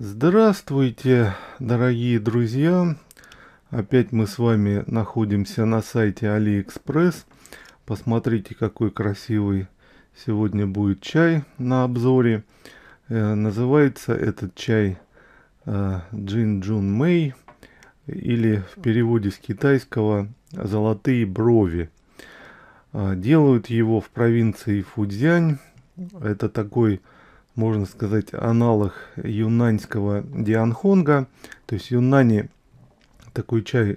Здравствуйте, дорогие друзья! Опять мы с вами находимся на сайте AliExpress. Посмотрите, какой красивый сегодня будет чай на обзоре. Э, называется этот чай э, Джин Джун Мэй или в переводе с китайского «золотые брови». Э, делают его в провинции Фудзянь. Это такой можно сказать, аналог юнаньского дианхонга. То есть в Юнане такой чай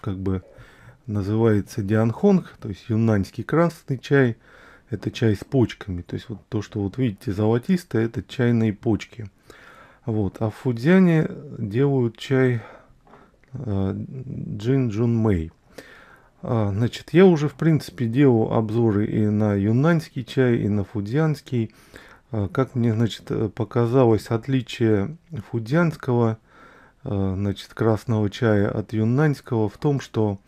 как бы называется дианхонг, то есть юнаньский красный чай. Это чай с почками. То есть вот то, что вот видите золотистое, это чайные почки. Вот. А в Фудзяне делают чай э, Джин Джун Мэй. А, значит, я уже, в принципе, делал обзоры и на юнаньский чай, и на фудзянский Э, как мне, значит, э, показалось отличие фудянского, э, значит, красного чая от юнаньского в том, что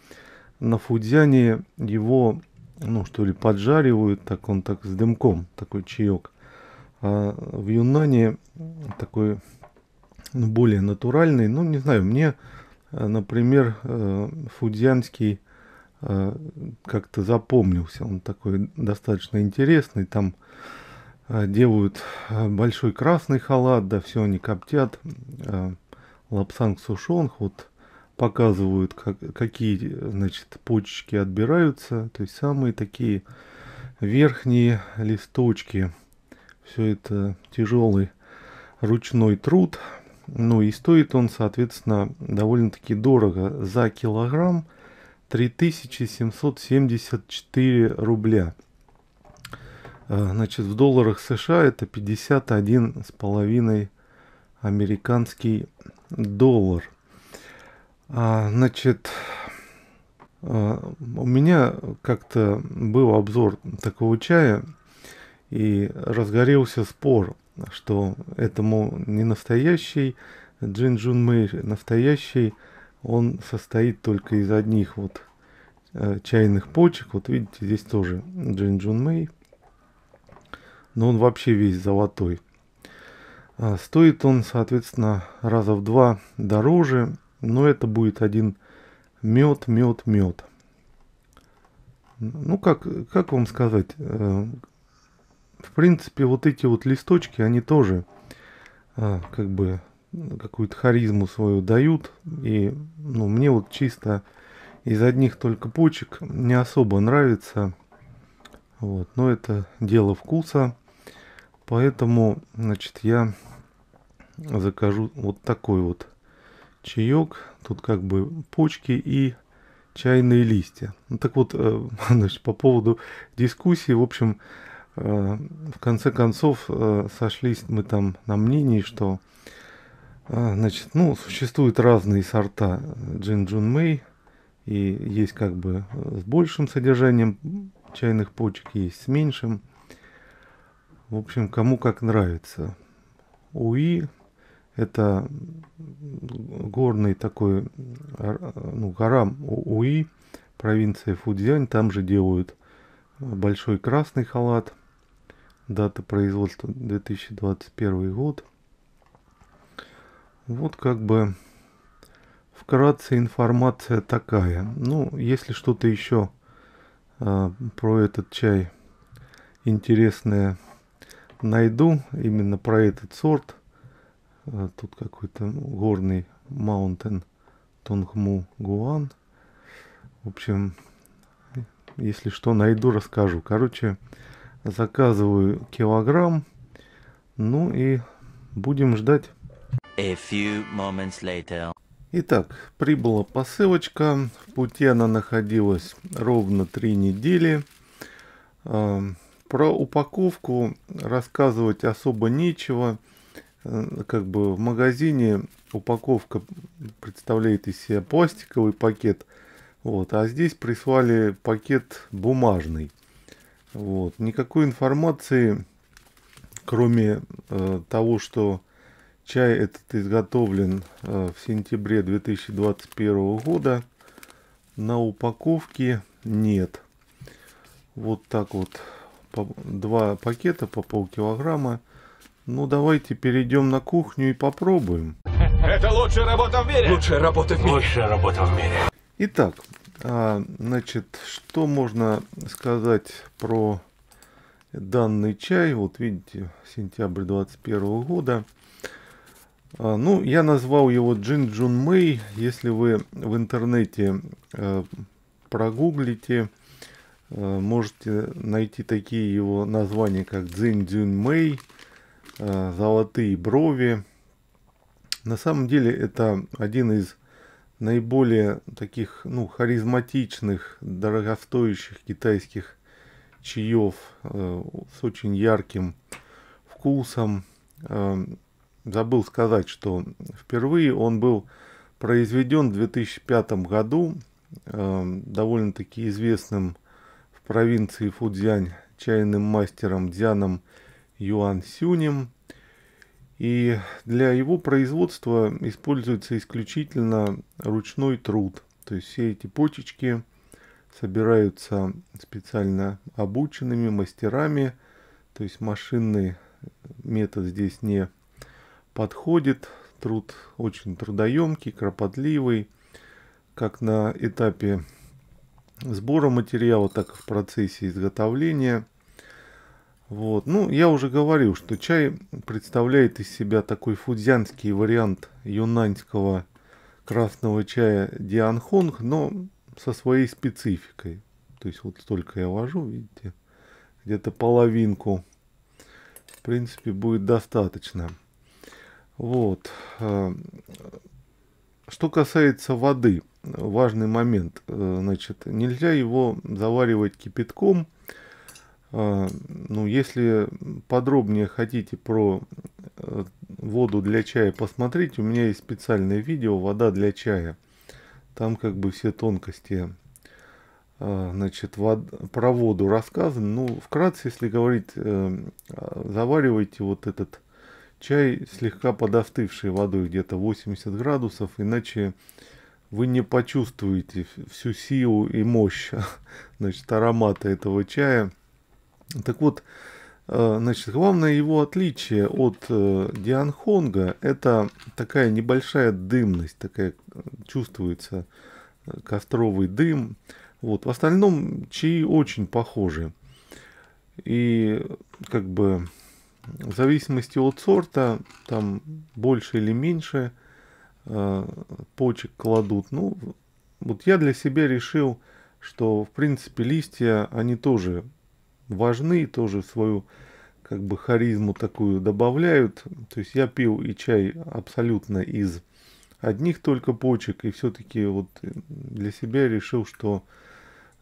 на фудяне его, ну, что ли, поджаривают, так он так с дымком, такой чаек. А в Юнане такой ну, более натуральный, ну, не знаю, мне, например, фудянский как-то запомнился. Он такой достаточно интересный. Там Э, делают э, большой красный халат, да все они коптят. Э, Лапсанг сушонг, вот показывают, как, какие, значит, почечки отбираются, то есть самые такие верхние листочки. Все это тяжелый ручной труд, ну и стоит он, соответственно, довольно-таки дорого. За килограмм 3774 рубля. Э, значит, в долларах США это 51,5 американский доллар. А, значит, э, у меня как-то был обзор такого чая, и разгорелся спор, что этому не настоящий Джин Джун Мэй, настоящий, он состоит только из одних вот э, чайных почек. Вот видите, здесь тоже Джин Джун Мэй но он вообще весь золотой. А, стоит он, соответственно, раза в два дороже, но это будет один мед, мед, мед. Ну, как, как вам сказать, э, в принципе, вот эти вот листочки, они тоже а, как бы какую-то харизму свою дают. И ну, мне вот чисто из одних только почек не особо нравится. Вот, но это дело вкуса. Поэтому, значит, я закажу вот такой вот чаек. Тут как бы почки и чайные листья. Ну, так вот, э, значит, по поводу дискуссии, в общем, э, в конце концов э, сошлись мы там на мнении, что, значит, ну, существуют разные сорта джин джун мэй, и есть как бы с большим содержанием чайных почек, есть с меньшим. В общем, кому как нравится. Уи это горный такой, ну, гора Уи, провинция Фудзянь. Там же делают большой красный халат. Дата производства 2021 год. Вот как бы вкратце информация такая. Ну, если что-то еще э, а, про этот чай интересное найду именно про этот сорт. Э, тут какой-то ну, горный Mountain Тонгму Гуан. В общем, если что найду, расскажу. Короче, заказываю килограмм. Ну и будем ждать. A few moments later. Итак, прибыла посылочка. В пути она находилась ровно три недели. Эм, про упаковку рассказывать особо нечего. Э, как бы в магазине упаковка представляет из себя пластиковый пакет. Вот, а здесь прислали пакет бумажный. Вот, никакой информации, кроме э, того, что чай этот изготовлен э, в сентябре 2021 года, на упаковке нет. Вот так вот по, два пакета по полкилограмма. Ну, давайте перейдем на кухню и попробуем. Это лучшая работа в мире! Лучшая работа в мире! Лучшая работа в мире! Итак, а, значит, что можно сказать про данный чай? Вот видите, сентябрь 21 года. А, ну, я назвал его Джин Джун Мэй. Если вы в интернете а, прогуглите, Э, можете найти такие его названия, как Дзинь Дзюнь Мэй, э, Золотые Брови. На самом деле это один из наиболее таких ну, харизматичных, дорогостоящих китайских чаев э, с очень ярким вкусом. Забыл сказать, что впервые он был произведен в 2005 году довольно-таки известным провинции Фудзянь чайным мастером Дзяном Юан Сюнем. И для его производства используется исключительно ручной труд. То есть все эти почечки собираются специально обученными мастерами. То есть машинный метод здесь не подходит. Труд очень трудоемкий, кропотливый. Как на этапе сбора материала, так и в процессе изготовления. Вот. Ну, я уже говорил, что чай представляет из себя такой фудзянский вариант юнаньского красного чая Дианхонг, но со своей спецификой. То есть вот столько я вожу, видите, где-то половинку, в принципе, будет достаточно. Вот. Э, что касается воды – важный момент. Э, значит, нельзя его заваривать кипятком. Э, ну, если подробнее хотите про э, воду для чая посмотреть, у меня есть специальное видео «Вода для чая». Там как бы все тонкости значит, вод, про воду рассказан. Ну, вкратце, если говорить, заваривайте вот этот чай слегка подостывшей водой, где-то 80 градусов, иначе вы не почувствуете всю силу и мощь значит, аромата этого чая. Так вот, э, значит, главное его отличие от э, Дианхонга – это такая небольшая дымность, такая э, чувствуется костровый дым. Вот. В остальном чаи очень похожи. И как бы в зависимости от сорта, там больше или меньше – Э, почек кладут. Ну, вот я для себя решил, что, в принципе, листья, они тоже важны, тоже свою как бы харизму такую добавляют. То есть я пил и чай абсолютно из одних только почек, и все-таки вот э, для себя решил, что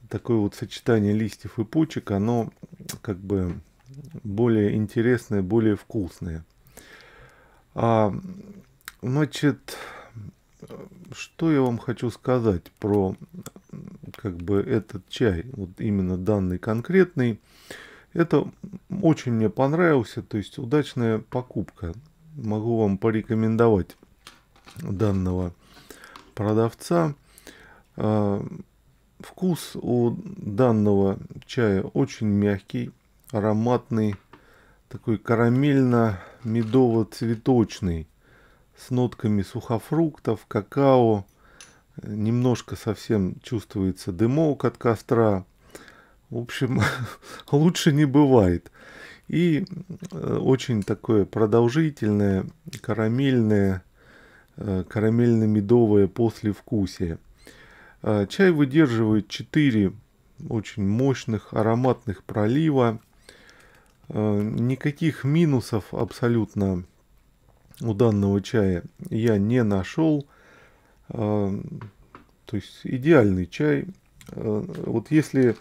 такое вот сочетание листьев и почек, оно как бы более интересное, более вкусное. А, значит, что я вам хочу сказать про как бы этот чай, вот именно данный конкретный. Это очень мне понравился, то есть удачная покупка. Могу вам порекомендовать данного продавца. А, вкус у данного чая очень мягкий, ароматный, такой карамельно-медово-цветочный с нотками сухофруктов, какао. Немножко совсем чувствуется дымок от костра. В общем, лучше не бывает. И э, очень такое продолжительное, карамельное, э, карамельно-медовое послевкусие. Э, чай выдерживает 4 очень мощных ароматных пролива. Никаких минусов абсолютно у данного чая я не нашел. А, то есть идеальный чай. А, вот если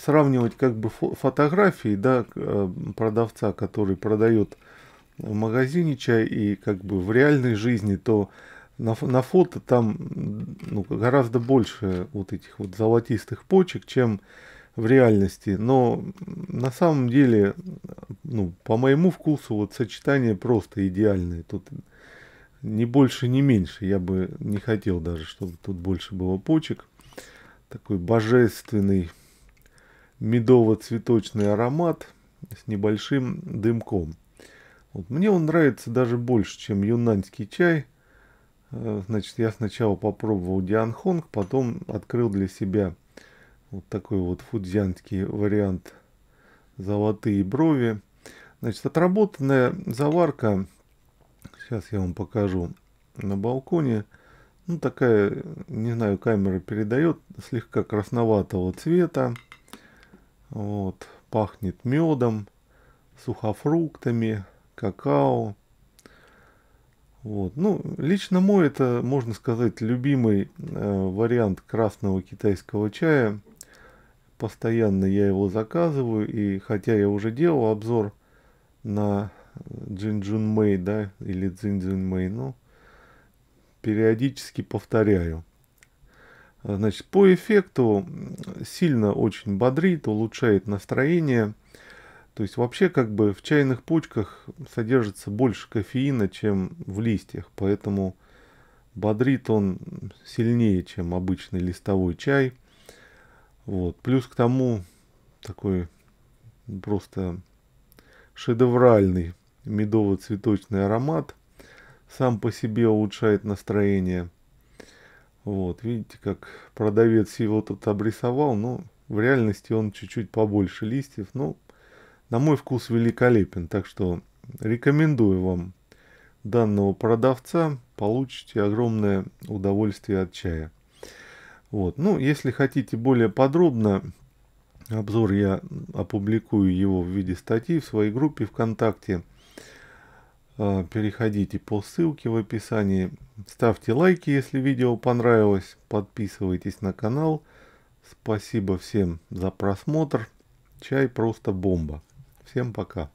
сравнивать как бы фотографии да, а, продавца, который продает в магазине чай и как бы в реальной жизни, то на, на фото там ну, гораздо больше вот этих вот золотистых почек, чем в реальности. Но на самом деле, ну, по моему вкусу, вот сочетание просто идеальное. Тут ни больше, ни меньше. Я бы не хотел даже, чтобы тут больше было почек. Такой божественный медово-цветочный аромат с небольшим дымком. Вот. Мне он нравится даже больше, чем юнаньский чай. Э, значит, я сначала попробовал Дианхонг, потом открыл для себя вот такой вот фудзянский вариант золотые брови. Значит, отработанная заварка, сейчас я вам покажу на балконе. Ну, такая, не знаю, камера передает, слегка красноватого цвета. Вот, пахнет медом, сухофруктами, какао. Вот. Ну, лично мой это, можно сказать, любимый э, вариант красного китайского чая постоянно я его заказываю, и хотя я уже делал обзор на джинджун Мэй, да, или джинджун Мэй, ну, периодически повторяю. Значит, по эффекту сильно очень бодрит, улучшает настроение. То есть вообще как бы в чайных почках содержится больше кофеина, чем в листьях, поэтому бодрит он сильнее, чем обычный листовой чай – вот. Плюс к тому такой просто шедевральный медово-цветочный аромат. Сам по себе улучшает настроение. Вот, видите, как продавец его тут обрисовал, но в реальности он чуть-чуть побольше листьев, но на мой вкус великолепен. Так что рекомендую вам данного продавца, получите огромное удовольствие от чая. Вот. Ну, если хотите более подробно, обзор я опубликую его в виде статьи в своей группе ВКонтакте. А, переходите по ссылке в описании. Ставьте лайки, если видео понравилось. Подписывайтесь на канал. Спасибо всем за просмотр. Чай просто бомба. Всем пока.